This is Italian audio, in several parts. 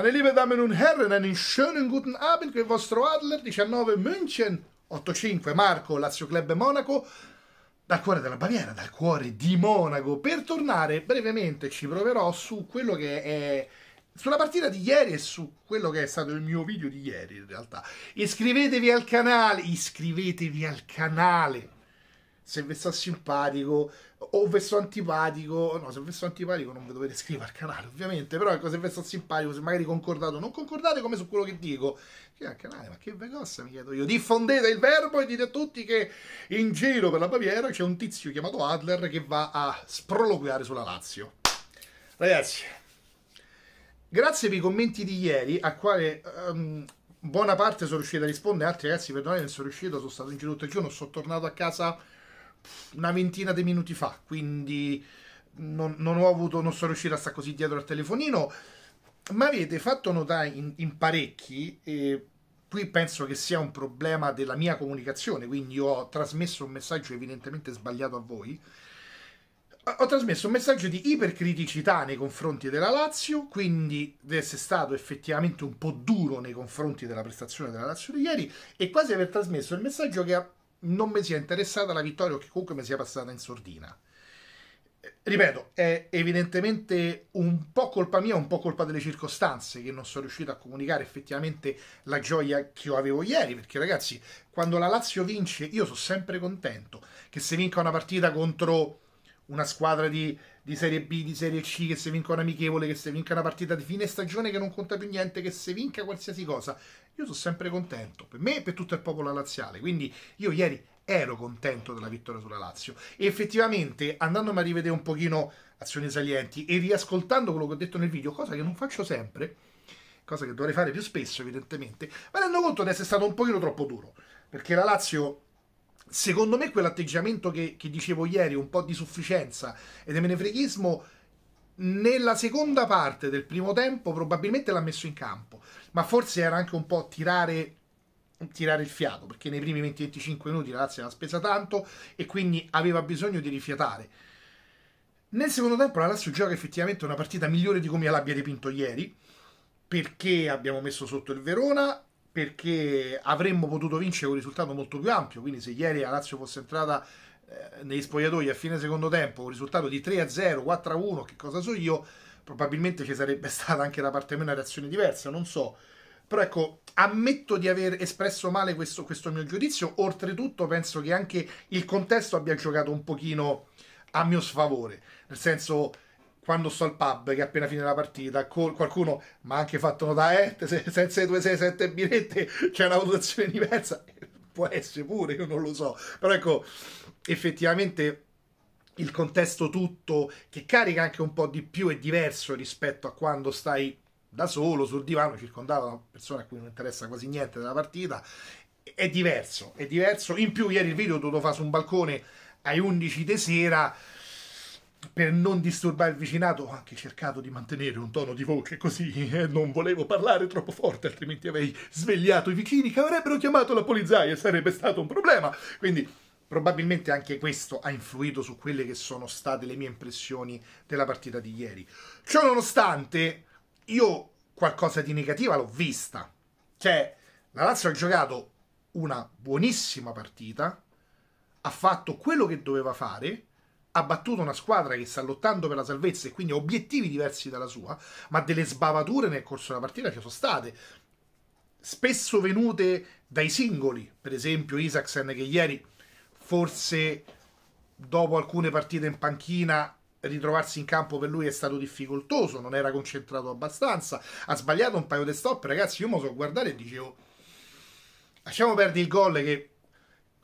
Meine lieben Damen und Herren, einen schönen guten Abend mit il vostro Adler 19 München 85 Marco Lazio Club Monaco dal cuore della Baviera, dal cuore di Monaco. Per tornare brevemente ci proverò su quello che è sulla partita di ieri e su quello che è stato il mio video di ieri in realtà. Iscrivetevi al canale, iscrivetevi al canale se vi sto simpatico o vi sto antipatico, no, se vi sto antipatico non vi dovete iscrivere al canale, ovviamente, però ecco, se vi sto simpatico, se magari concordate o non concordate come su quello che dico, iscrivete al canale, ma che ve costa, mi chiedo io, diffondete il verbo e dite a tutti che in giro per la Baviera c'è un tizio chiamato Adler che va a sproloquiare sulla Lazio. Ragazzi, grazie per i commenti di ieri, a quale... Um, buona parte sono riuscito a rispondere, altri ragazzi perdonate non sono riuscito, sono stato in giro tutto il giorno, sono tornato a casa una ventina di minuti fa, quindi non, non, ho avuto, non sono riuscito a stare così dietro al telefonino, ma avete fatto notare in, in parecchi, e qui penso che sia un problema della mia comunicazione, quindi ho trasmesso un messaggio evidentemente sbagliato a voi, ho trasmesso un messaggio di ipercriticità nei confronti della Lazio, quindi di essere stato effettivamente un po' duro nei confronti della prestazione della Lazio di ieri e quasi aver trasmesso il messaggio che non mi sia interessata la vittoria o che comunque mi sia passata in sordina. Ripeto, è evidentemente un po' colpa mia, un po' colpa delle circostanze che non sono riuscito a comunicare effettivamente la gioia che io avevo ieri, perché ragazzi, quando la Lazio vince, io sono sempre contento che se vinca una partita contro una squadra di di Serie B, di Serie C, che se vinca un amichevole, che se vinca una partita di fine stagione che non conta più niente, che se vinca qualsiasi cosa. Io sono sempre contento, per me e per tutto il popolo laziale. Quindi io ieri ero contento della vittoria sulla Lazio. E effettivamente, andandomi a rivedere un pochino azioni salienti e riascoltando quello che ho detto nel video, cosa che non faccio sempre, cosa che dovrei fare più spesso evidentemente, mi rendo conto di essere stato un pochino troppo duro, perché la Lazio secondo me quell'atteggiamento che, che dicevo ieri, un po' di sufficienza e di menefreghismo, nella seconda parte del primo tempo probabilmente l'ha messo in campo, ma forse era anche un po' tirare, tirare il fiato, perché nei primi 20-25 minuti la Lazio l'ha spesa tanto e quindi aveva bisogno di rifiatare. Nel secondo tempo la Lazio gioca effettivamente una partita migliore di come l'abbia dipinto ieri, perché abbiamo messo sotto il Verona, perché avremmo potuto vincere un risultato molto più ampio. Quindi, se ieri la Lazio fosse entrata eh, negli spogliatoi a fine secondo tempo un risultato di 3 0, 4 1, che cosa so io, probabilmente ci sarebbe stata anche da parte mia una reazione diversa. Non so, però ecco, ammetto di aver espresso male questo, questo mio giudizio. Oltretutto, penso che anche il contesto abbia giocato un pochino a mio sfavore, nel senso quando sto al pub, che appena fine la partita, col, qualcuno mi ha anche fatto notare, eh, se, senza i 267 birrette c'è una valutazione diversa, può essere pure, io non lo so, però ecco, effettivamente il contesto tutto che carica anche un po' di più è diverso rispetto a quando stai da solo sul divano circondato da persone a cui non interessa quasi niente della partita è diverso, è diverso. In più ieri il video dovuto fare su un balcone alle 11 di sera per non disturbare il vicinato ho anche cercato di mantenere un tono di voce così eh, non volevo parlare troppo forte altrimenti avrei svegliato i vicini che avrebbero chiamato la polizia e sarebbe stato un problema quindi probabilmente anche questo ha influito su quelle che sono state le mie impressioni della partita di ieri ciò nonostante io qualcosa di negativa l'ho vista cioè la Lazio ha giocato una buonissima partita ha fatto quello che doveva fare ha battuto una squadra che sta lottando per la salvezza e quindi ha obiettivi diversi dalla sua, ma delle sbavature nel corso della partita ci sono state, spesso venute dai singoli, per esempio Isaacsen che ieri forse dopo alcune partite in panchina ritrovarsi in campo per lui è stato difficoltoso, non era concentrato abbastanza, ha sbagliato un paio di stop, ragazzi io mi so guardare e dicevo lasciamo perdere il gol che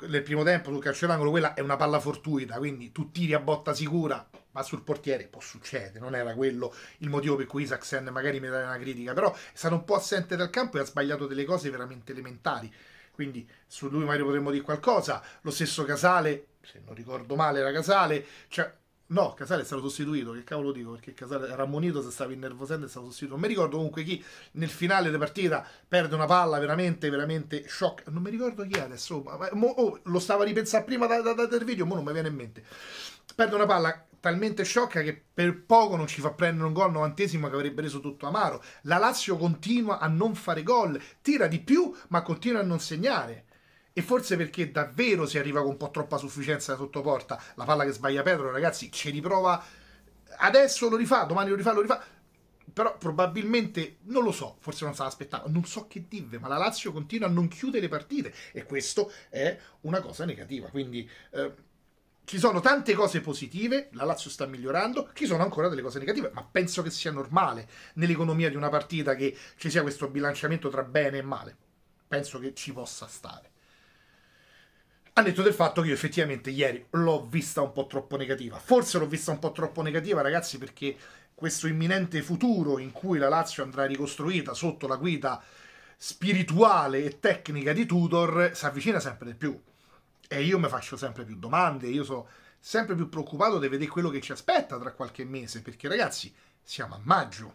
nel primo tempo sul calcio d'angolo quella è una palla fortuita, quindi tu tiri a botta sicura, ma sul portiere può succedere, non era quello il motivo per cui Isaacsen magari mi dà una critica, però è stato un po' assente dal campo e ha sbagliato delle cose veramente elementari, quindi su lui magari potremmo dire qualcosa, lo stesso Casale, se non ricordo male era Casale, cioè No, Casale è stato sostituito, che cavolo dico, perché Casale era ammonito se stava innervosendo e stato sostituito. Non mi ricordo comunque chi nel finale di partita perde una palla veramente, veramente shock. Non mi ricordo chi adesso, ma, mo, oh, lo stavo a ripensare prima da, da, da, del video, ma non mi viene in mente. Perde una palla talmente sciocca che per poco non ci fa prendere un gol novantesimo che avrebbe reso tutto amaro. La Lazio continua a non fare gol, tira di più ma continua a non segnare e forse perché davvero si arriva con un po' troppa sufficienza sotto porta. La palla che sbaglia Pedro, ragazzi, ci riprova adesso lo rifà, domani lo rifà, lo rifà. Però probabilmente, non lo so, forse non stava aspettando. non so che dirvi, ma la Lazio continua a non chiudere le partite e questo è una cosa negativa. Quindi eh, ci sono tante cose positive, la Lazio sta migliorando, ci sono ancora delle cose negative, ma penso che sia normale nell'economia di una partita che ci sia questo bilanciamento tra bene e male. Penso che ci possa stare ha detto del fatto che io effettivamente ieri l'ho vista un po' troppo negativa. Forse l'ho vista un po' troppo negativa, ragazzi, perché questo imminente futuro in cui la Lazio andrà ricostruita sotto la guida spirituale e tecnica di Tudor si avvicina sempre di più. E io mi faccio sempre più domande, io sono sempre più preoccupato di vedere quello che ci aspetta tra qualche mese, perché ragazzi, siamo a maggio.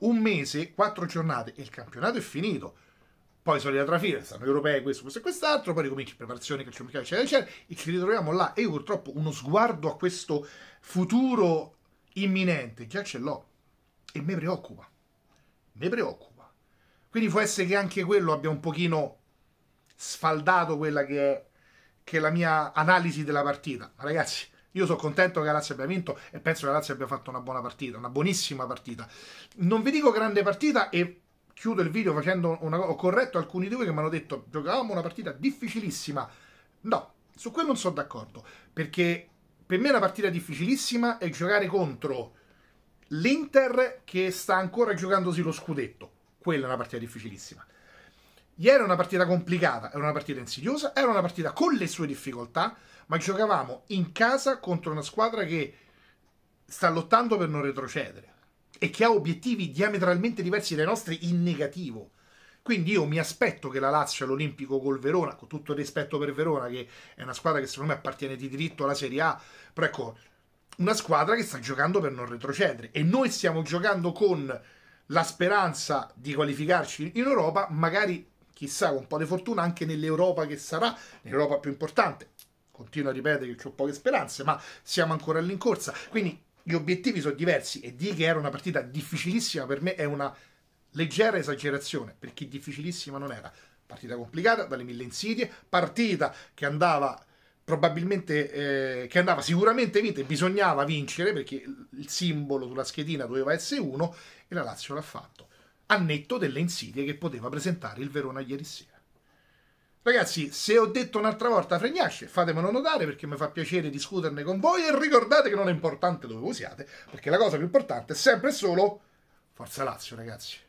Un mese, quattro giornate e il campionato è finito poi sono arrivati alla stanno europei, questo, questo e quest'altro, poi ricomincia preparazione, calciomercato, eccetera, eccetera, e ci ritroviamo là. E io purtroppo uno sguardo a questo futuro imminente già ce l'ho e mi preoccupa, mi preoccupa. Quindi può essere che anche quello abbia un pochino sfaldato quella che è, che è la mia analisi della partita. Ma ragazzi, io sono contento che la Lazio abbia vinto e penso che la Lazio abbia fatto una buona partita, una buonissima partita. Non vi dico grande partita e chiudo il video facendo una cosa. Ho corretto alcuni di voi che mi hanno detto giocavamo una partita difficilissima. No, su quello non sono d'accordo. Perché per me una partita difficilissima è giocare contro l'Inter che sta ancora giocandosi lo scudetto. Quella è una partita difficilissima. Ieri era una partita complicata, era una partita insidiosa, era una partita con le sue difficoltà, ma giocavamo in casa contro una squadra che sta lottando per non retrocedere e che ha obiettivi diametralmente diversi dai nostri in negativo. Quindi io mi aspetto che la Lazio all'Olimpico col Verona, con tutto il rispetto per Verona, che è una squadra che secondo me appartiene di diritto alla Serie A, però ecco, una squadra che sta giocando per non retrocedere e noi stiamo giocando con la speranza di qualificarci in Europa, magari chissà con un po' di fortuna anche nell'Europa che sarà, l'Europa più importante. Continuo a ripetere che ho poche speranze, ma siamo ancora all'incorsa. Quindi gli obiettivi sono diversi e di che era una partita difficilissima per me è una leggera esagerazione, perché difficilissima non era. Partita complicata, dalle mille insidie, partita che andava probabilmente, eh, che andava sicuramente vinta e bisognava vincere perché il simbolo sulla schedina doveva essere uno e la Lazio l'ha fatto, a netto delle insidie che poteva presentare il Verona ieri sera. Ragazzi, se ho detto un'altra volta fregnasce, fatemelo notare perché mi fa piacere discuterne con voi e ricordate che non è importante dove voi siate, perché la cosa più importante è sempre e solo Forza Lazio, ragazzi.